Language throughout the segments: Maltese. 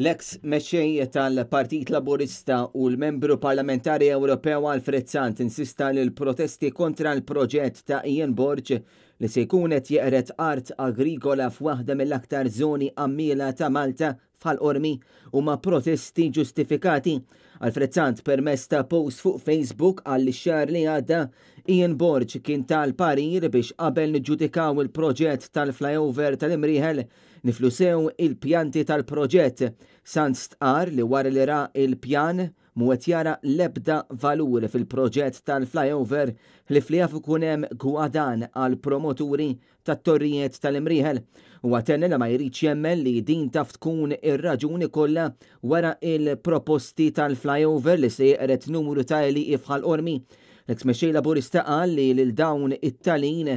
l eks meċċej tal-Partit Laburista u l-membru parlamentari Ewropew Alfred Sant insista l-protesti kontra l-proġett ta' Ian Borg li se jkun qed jeqret art agrikola f'waħda mill-aktar żoni ammila ta' Malta fal ormi u ma' protesti ġustifikati għal-frezzant permess ta' post fuq Facebook għall xar li għadda Ian Borg kien tal-parir biex qabel niġġudikaw il-proġett tal-flyover tal-imriħel niflusew il-pjanti tal-proġett sans stqar li wara li ra il-pjan mu qed jara lebda valur fil-proġett tal-flyover li flijaf jafu hemm gwadan għal promoturi tat-torrijiet tal imriħel u għatenna li ma jirriċ jemmen li din taf tkun ir-raġuni kollha wara il-proposti tal-flyover li se jeqret numru ta' li ifħal ormi l mexxej laburista qal li lil dawn it-talin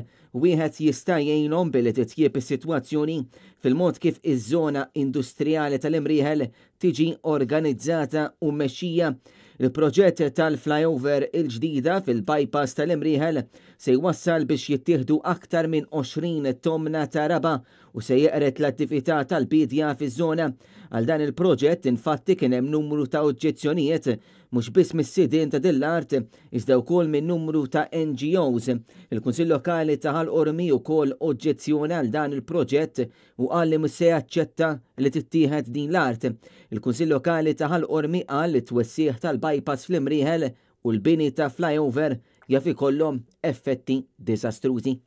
wieħed jista' jgħinhom billi titjieb is-sitwazzjoni fil-mod kif iż-żona industrijali tal-imrieħel tiġi organizzata u mexxija Il-proġett tal-flyover il-ġdida fil-bypass tal-Imriħel se jwassal biex jittieħdu aktar minn 20 tomna ta' raba u se jeqret l-attività tal-bidja fiż-żona. Għal dan il-proġett infatti kien hemm numru ta' oġġezzjonijiet mhux biss mis-sidin ta' dill-art iżda wkoll minn numru ta' NGOs. Il-Kunsill Lokali ta' ħal-Ormi wkoll oġġezzjoni għal dan il-proġett u qal li se jaċċetta li tittieħed din l-art. Il-Kunsill Lokali ta' ormi qal li twessieħ tal-bypass fl-imriħel u l-bini ta' flyover jaf ikollhom effetti disastrużi.